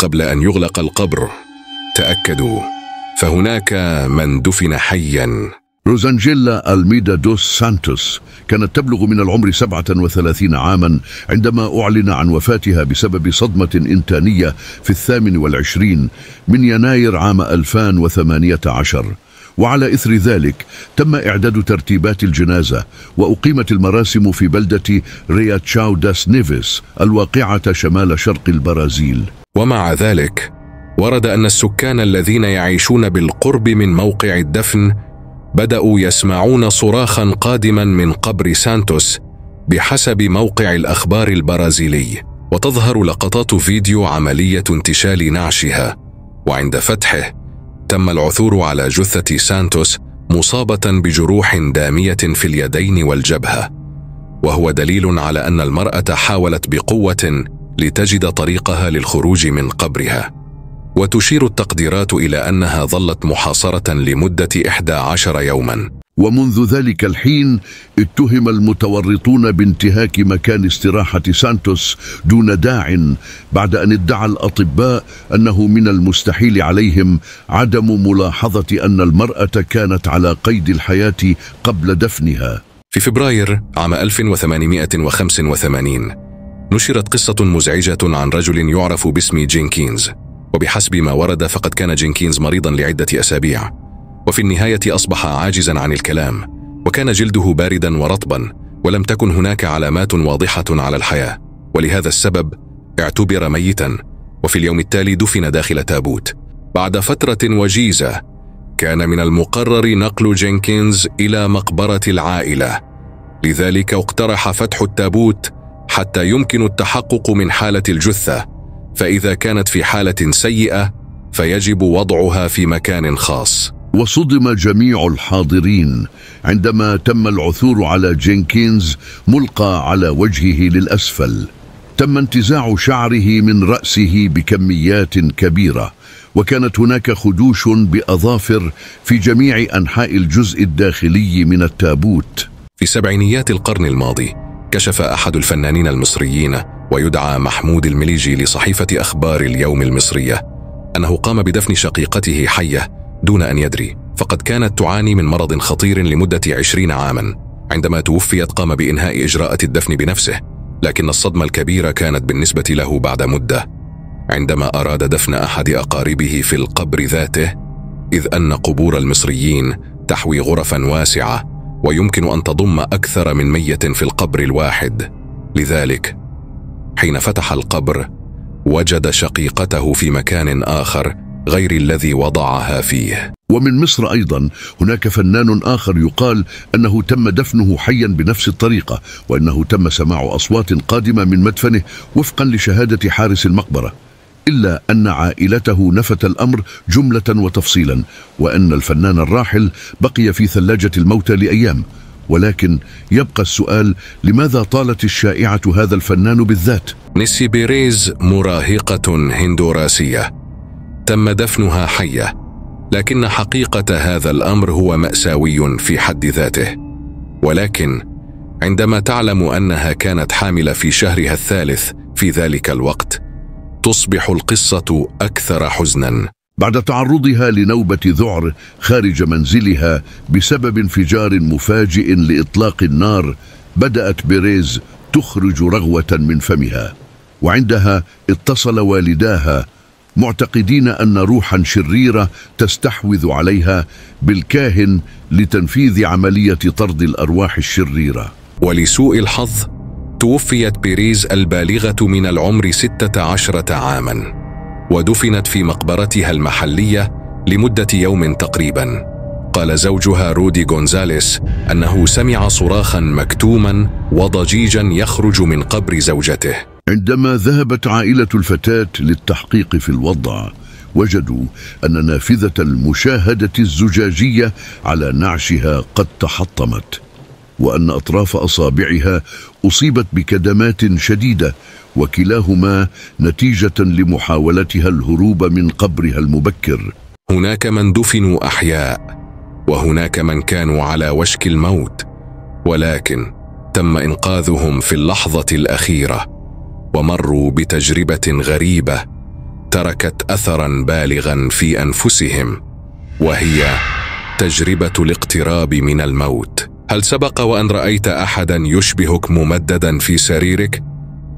قبل ان يغلق القبر تاكدوا فهناك من دفن حيا روزانجيلا ألميدا دوس سانتوس كانت تبلغ من العمر 37 عاما عندما أعلن عن وفاتها بسبب صدمة إنتانية في الثامن والعشرين من يناير عام 2018 وعلى إثر ذلك تم إعداد ترتيبات الجنازة وأقيمت المراسم في بلدة رياتشاو داس نيفيس الواقعة شمال شرق البرازيل ومع ذلك ورد ان السكان الذين يعيشون بالقرب من موقع الدفن بداوا يسمعون صراخا قادما من قبر سانتوس بحسب موقع الاخبار البرازيلي وتظهر لقطات فيديو عمليه انتشال نعشها وعند فتحه تم العثور على جثه سانتوس مصابه بجروح داميه في اليدين والجبهه وهو دليل على ان المراه حاولت بقوه لتجد طريقها للخروج من قبرها وتشير التقديرات إلى أنها ظلت محاصرة لمدة 11 يوماً ومنذ ذلك الحين اتهم المتورطون بانتهاك مكان استراحة سانتوس دون داع بعد أن ادعى الأطباء أنه من المستحيل عليهم عدم ملاحظة أن المرأة كانت على قيد الحياة قبل دفنها في فبراير عام 1885 نشرت قصة مزعجة عن رجل يعرف باسم جينكينز وبحسب ما ورد فقد كان جينكينز مريضا لعدة أسابيع وفي النهاية أصبح عاجزا عن الكلام وكان جلده باردا ورطبا ولم تكن هناك علامات واضحة على الحياة ولهذا السبب اعتبر ميتا وفي اليوم التالي دفن داخل تابوت بعد فترة وجيزة كان من المقرر نقل جينكينز إلى مقبرة العائلة لذلك اقترح فتح التابوت حتى يمكن التحقق من حالة الجثة فإذا كانت في حالة سيئة فيجب وضعها في مكان خاص وصدم جميع الحاضرين عندما تم العثور على جينكينز ملقى على وجهه للأسفل تم انتزاع شعره من رأسه بكميات كبيرة وكانت هناك خدوش بأظافر في جميع أنحاء الجزء الداخلي من التابوت في سبعينيات القرن الماضي كشف احد الفنانين المصريين ويدعى محمود المليجي لصحيفه اخبار اليوم المصريه انه قام بدفن شقيقته حيه دون ان يدري فقد كانت تعاني من مرض خطير لمده عشرين عاما عندما توفيت قام بانهاء اجراءات الدفن بنفسه لكن الصدمه الكبيره كانت بالنسبه له بعد مده عندما اراد دفن احد اقاربه في القبر ذاته اذ ان قبور المصريين تحوي غرفا واسعه ويمكن أن تضم أكثر من مية في القبر الواحد لذلك حين فتح القبر وجد شقيقته في مكان آخر غير الذي وضعها فيه ومن مصر أيضا هناك فنان آخر يقال أنه تم دفنه حيا بنفس الطريقة وأنه تم سماع أصوات قادمة من مدفنه وفقا لشهادة حارس المقبرة إلا أن عائلته نفت الأمر جملة وتفصيلا وأن الفنان الراحل بقي في ثلاجة الموتى لأيام ولكن يبقى السؤال لماذا طالت الشائعة هذا الفنان بالذات؟ نيسي بيريز مراهقة هندوراسية تم دفنها حية لكن حقيقة هذا الأمر هو مأساوي في حد ذاته ولكن عندما تعلم أنها كانت حاملة في شهرها الثالث في ذلك الوقت تصبح القصه اكثر حزنا بعد تعرضها لنوبه ذعر خارج منزلها بسبب انفجار مفاجئ لاطلاق النار بدات بيريز تخرج رغوه من فمها وعندها اتصل والداها معتقدين ان روحا شريره تستحوذ عليها بالكاهن لتنفيذ عمليه طرد الارواح الشريره ولسوء الحظ توفيت بيريز البالغة من العمر ستة عشرة عاما ودفنت في مقبرتها المحلية لمدة يوم تقريبا قال زوجها رودي غونزاليس أنه سمع صراخا مكتوما وضجيجا يخرج من قبر زوجته عندما ذهبت عائلة الفتاة للتحقيق في الوضع وجدوا أن نافذة المشاهدة الزجاجية على نعشها قد تحطمت وأن أطراف أصابعها أصيبت بكدمات شديدة وكلاهما نتيجة لمحاولتها الهروب من قبرها المبكر هناك من دفنوا أحياء وهناك من كانوا على وشك الموت ولكن تم إنقاذهم في اللحظة الأخيرة ومروا بتجربة غريبة تركت أثرا بالغا في أنفسهم وهي تجربة الاقتراب من الموت هل سبق وان رايت احدا يشبهك ممددا في سريرك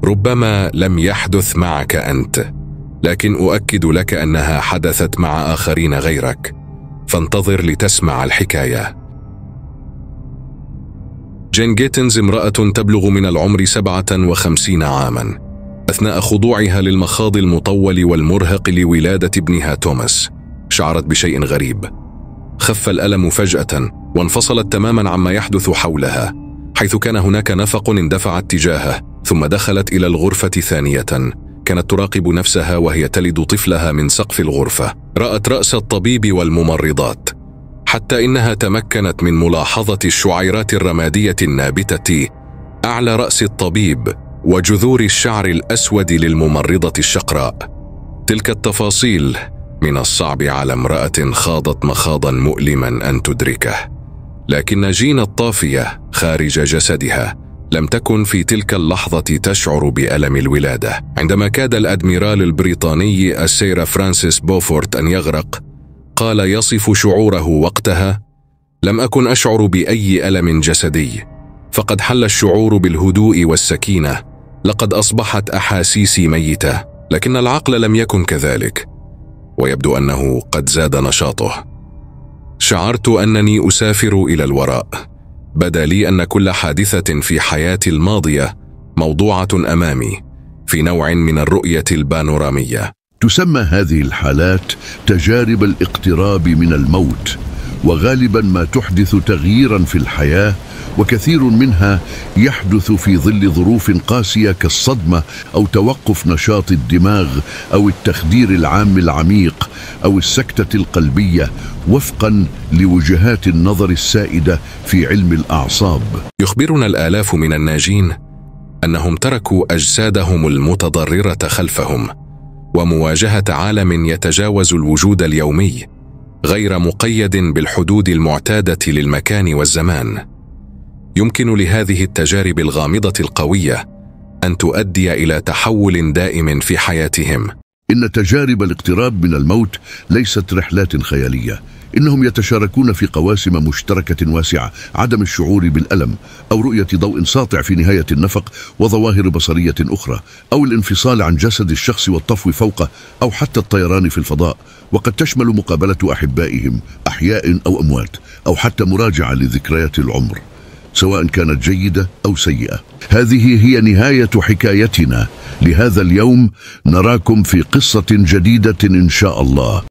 ربما لم يحدث معك انت لكن اؤكد لك انها حدثت مع اخرين غيرك فانتظر لتسمع الحكايه جين جيتنز امرأة تبلغ من العمر 57 عاما أثناء خضوعها للمخاض المطول والمرهق لولادة ابنها توماس شعرت بشيء غريب خف الألم فجأة وانفصلت تماما عما يحدث حولها حيث كان هناك نفق اندفعت تجاهه ثم دخلت الى الغرفه ثانيه كانت تراقب نفسها وهي تلد طفلها من سقف الغرفه رات راس الطبيب والممرضات حتى انها تمكنت من ملاحظه الشعيرات الرماديه النابته اعلى راس الطبيب وجذور الشعر الاسود للممرضه الشقراء تلك التفاصيل من الصعب على امراه خاضت مخاضا مؤلما ان تدركه لكن جين الطافيه خارج جسدها لم تكن في تلك اللحظه تشعر بالم الولاده عندما كاد الادميرال البريطاني السير فرانسيس بوفورت ان يغرق قال يصف شعوره وقتها لم اكن اشعر باي الم جسدي فقد حل الشعور بالهدوء والسكينه لقد اصبحت احاسيسي ميته لكن العقل لم يكن كذلك ويبدو انه قد زاد نشاطه شعرت انني اسافر الى الوراء بدا لي ان كل حادثه في حياتي الماضيه موضوعه امامي في نوع من الرؤيه البانوراميه تسمى هذه الحالات تجارب الاقتراب من الموت وغالبا ما تحدث تغييرا في الحياه وكثير منها يحدث في ظل ظروف قاسيه كالصدمه او توقف نشاط الدماغ او التخدير العام العميق او السكته القلبيه وفقا لوجهات النظر السائده في علم الاعصاب. يخبرنا الالاف من الناجين انهم تركوا اجسادهم المتضرره خلفهم ومواجهه عالم يتجاوز الوجود اليومي غير مقيد بالحدود المعتاده للمكان والزمان يمكن لهذه التجارب الغامضه القويه ان تؤدي الى تحول دائم في حياتهم ان تجارب الاقتراب من الموت ليست رحلات خياليه انهم يتشاركون في قواسم مشتركه واسعه عدم الشعور بالالم او رؤيه ضوء ساطع في نهايه النفق وظواهر بصريه اخرى او الانفصال عن جسد الشخص والطفو فوقه او حتى الطيران في الفضاء وقد تشمل مقابله احبائهم احياء او اموات او حتى مراجعه لذكريات العمر سواء كانت جيدة أو سيئة هذه هي نهاية حكايتنا لهذا اليوم نراكم في قصة جديدة إن شاء الله